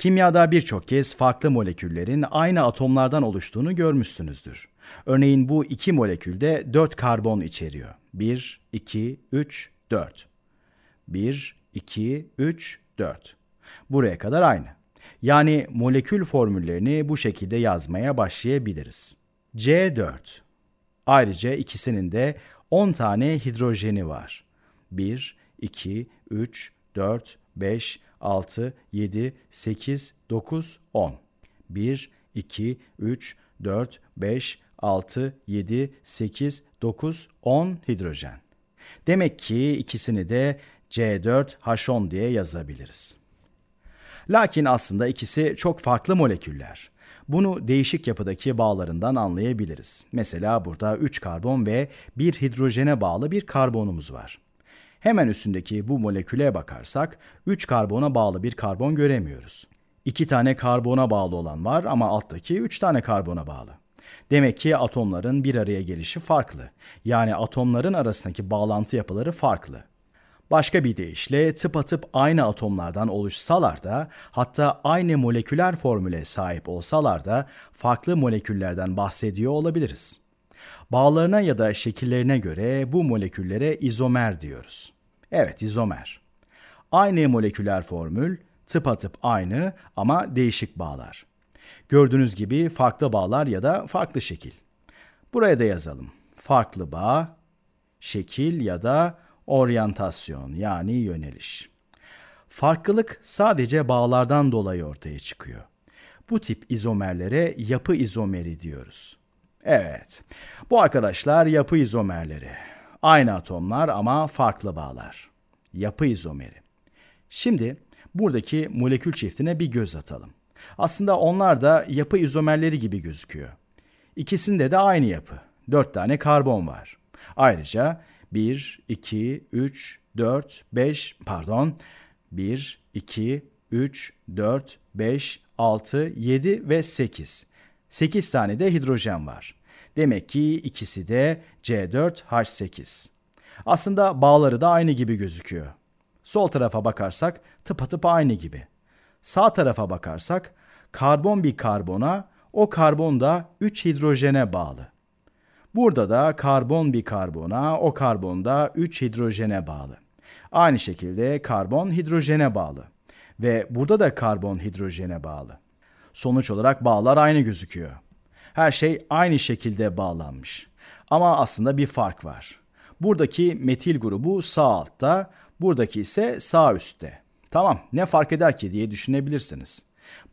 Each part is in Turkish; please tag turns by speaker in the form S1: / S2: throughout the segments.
S1: Kimyada birçok kez farklı moleküllerin aynı atomlardan oluştuğunu görmüşsünüzdür. Örneğin bu iki molekülde 4 karbon içeriyor. 1, 2, 3, 4. 1, 2, 3, 4. Buraya kadar aynı. Yani molekül formüllerini bu şekilde yazmaya başlayabiliriz. C4. Ayrıca ikisinin de 10 tane hidrojeni var. 1, 2, 3, 4, 5, 6, 7, 8, 9, 10. 1, 2, 3, 4, 5, 6, 7, 8, 9, 10 hidrojen. Demek ki ikisini de C4H10 diye yazabiliriz. Lakin aslında ikisi çok farklı moleküller. Bunu değişik yapıdaki bağlarından anlayabiliriz. Mesela burada 3 karbon ve 1 hidrojene bağlı bir karbonumuz var. Hemen üstündeki bu moleküle bakarsak 3 karbona bağlı bir karbon göremiyoruz. 2 tane karbona bağlı olan var ama alttaki 3 tane karbona bağlı. Demek ki atomların bir araya gelişi farklı. Yani atomların arasındaki bağlantı yapıları farklı. Başka bir deyişle tıpatıp aynı atomlardan oluşsalar da hatta aynı moleküler formüle sahip olsalar da farklı moleküllerden bahsediyor olabiliriz. Bağlarına ya da şekillerine göre bu moleküllere izomer diyoruz. Evet, izomer. Aynı moleküler formül, tıpatıp aynı ama değişik bağlar. Gördüğünüz gibi farklı bağlar ya da farklı şekil. Buraya da yazalım. Farklı bağ, şekil ya da oryantasyon yani yöneliş. Farklılık sadece bağlardan dolayı ortaya çıkıyor. Bu tip izomerlere yapı izomeri diyoruz. Evet. Bu arkadaşlar yapı izomerleri. Aynı atomlar ama farklı bağlar. Yapı izomeri. Şimdi buradaki molekül çiftine bir göz atalım. Aslında onlar da yapı izomerleri gibi gözüküyor. İkisinde de aynı yapı. Dört tane karbon var. Ayrıca 1, 2, 3, 4, 5 pardon 1, 2, 3, 4, 5, 6, 7 ve 8. 8 tane de hidrojen var. Demek ki ikisi de C4H8. Aslında bağları da aynı gibi gözüküyor. Sol tarafa bakarsak tıpa tıpa aynı gibi. Sağ tarafa bakarsak karbon bir karbona, o karbon da 3 hidrojene bağlı. Burada da karbon bir karbona, o karbon da 3 hidrojene bağlı. Aynı şekilde karbon hidrojene bağlı ve burada da karbon hidrojene bağlı. Sonuç olarak bağlar aynı gözüküyor. Her şey aynı şekilde bağlanmış. Ama aslında bir fark var. Buradaki metil grubu sağ altta, buradaki ise sağ üstte. Tamam ne fark eder ki diye düşünebilirsiniz.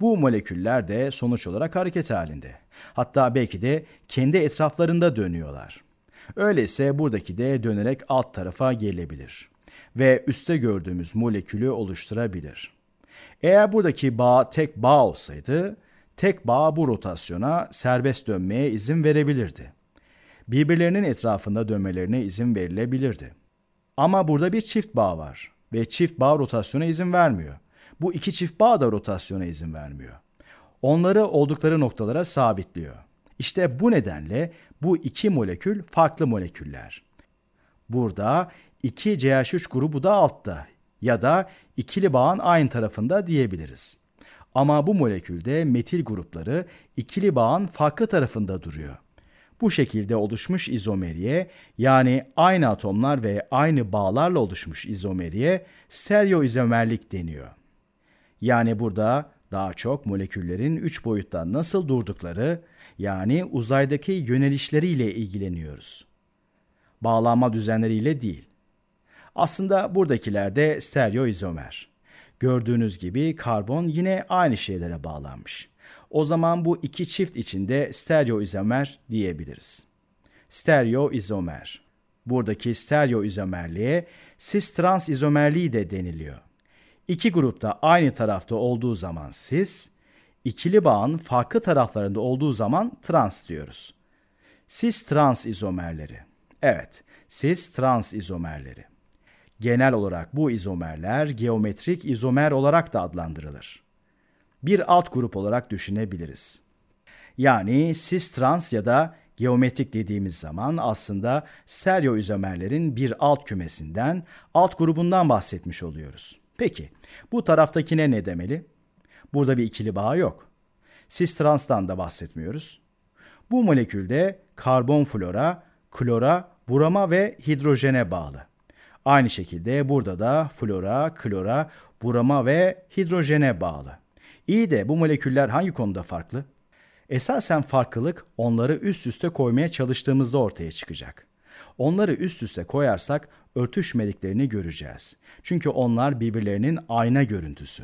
S1: Bu moleküller de sonuç olarak hareket halinde. Hatta belki de kendi etraflarında dönüyorlar. Öyleyse buradaki de dönerek alt tarafa gelebilir ve üste gördüğümüz molekülü oluşturabilir.'' Eğer buradaki bağ tek bağ olsaydı, tek bağ bu rotasyona serbest dönmeye izin verebilirdi. Birbirlerinin etrafında dönmelerine izin verilebilirdi. Ama burada bir çift bağ var ve çift bağ rotasyona izin vermiyor. Bu iki çift bağ da rotasyona izin vermiyor. Onları oldukları noktalara sabitliyor. İşte bu nedenle bu iki molekül farklı moleküller. Burada 2 CH3 grubu da altta ya da ikili bağın aynı tarafında diyebiliriz. Ama bu molekülde metil grupları ikili bağın farklı tarafında duruyor. Bu şekilde oluşmuş izomeriye yani aynı atomlar ve aynı bağlarla oluşmuş izomeriye stereoizomerlik deniyor. Yani burada daha çok moleküllerin üç boyutta nasıl durdukları yani uzaydaki yönelişleriyle ilgileniyoruz. Bağlanma düzenleriyle değil. Aslında buradakiler de stereo izomer. Gördüğünüz gibi karbon yine aynı şeylere bağlanmış. O zaman bu iki çift içinde stereo izomer diyebiliriz. Stereo izomer. Buradaki stereo stereoizomerliğe cis trans izomerliği de deniliyor. İki grupta aynı tarafta olduğu zaman cis, ikili bağın farklı taraflarında olduğu zaman trans diyoruz. Cis trans izomerleri. Evet, cis trans izomerleri. Genel olarak bu izomerler geometrik izomer olarak da adlandırılır. Bir alt grup olarak düşünebiliriz. Yani cis trans ya da geometrik dediğimiz zaman aslında stereo izomerlerin bir alt kümesinden, alt grubundan bahsetmiş oluyoruz. Peki bu taraftakine ne demeli? Burada bir ikili bağ yok. Cis transtan da bahsetmiyoruz. Bu molekülde karbon flora, klora, burama ve hidrojene bağlı. Aynı şekilde burada da flora, klora, burama ve hidrojene bağlı. İyi de bu moleküller hangi konuda farklı? Esasen farklılık onları üst üste koymaya çalıştığımızda ortaya çıkacak. Onları üst üste koyarsak örtüşmediklerini göreceğiz. Çünkü onlar birbirlerinin ayna görüntüsü.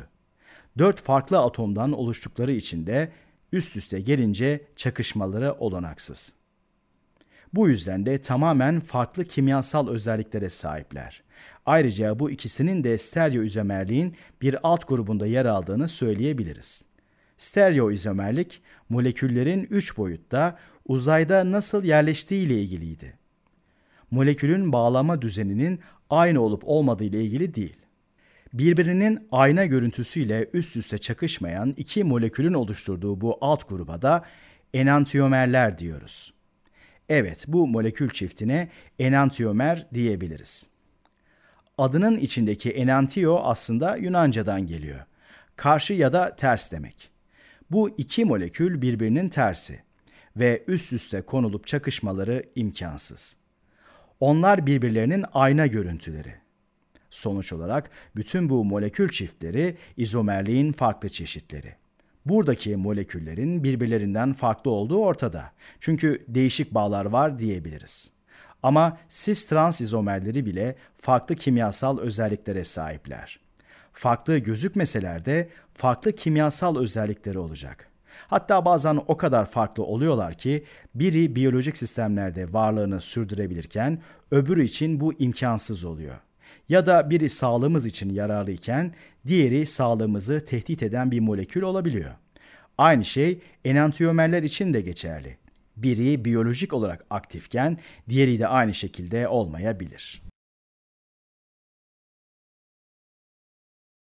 S1: Dört farklı atomdan oluştukları için de üst üste gelince çakışmaları olanaksız.'' Bu yüzden de tamamen farklı kimyasal özelliklere sahipler. Ayrıca bu ikisinin de stereoizomerliğin bir alt grubunda yer aldığını söyleyebiliriz. Stereoizomerlik, moleküllerin üç boyutta uzayda nasıl yerleştiği ile ilgiliydi. Molekülün bağlama düzeninin aynı olup olmadığı ile ilgili değil. Birbirinin ayna görüntüsüyle üst üste çakışmayan iki molekülün oluşturduğu bu alt gruba da enantiyomerler diyoruz. Evet bu molekül çiftine enantiomer diyebiliriz. Adının içindeki enantiyo aslında Yunancadan geliyor. Karşı ya da ters demek. Bu iki molekül birbirinin tersi ve üst üste konulup çakışmaları imkansız. Onlar birbirlerinin ayna görüntüleri. Sonuç olarak bütün bu molekül çiftleri izomerliğin farklı çeşitleri. Buradaki moleküllerin birbirlerinden farklı olduğu ortada. Çünkü değişik bağlar var diyebiliriz. Ama cis trans izomerleri bile farklı kimyasal özelliklere sahipler. Farklı gözükmeseler de farklı kimyasal özellikleri olacak. Hatta bazen o kadar farklı oluyorlar ki biri biyolojik sistemlerde varlığını sürdürebilirken öbürü için bu imkansız oluyor ya da biri sağlığımız için yararlıyken, diğeri sağlığımızı tehdit eden bir molekül olabiliyor. Aynı şey enantiyomerler için de geçerli. Biri biyolojik olarak aktifken diğeri de aynı şekilde olmayabilir.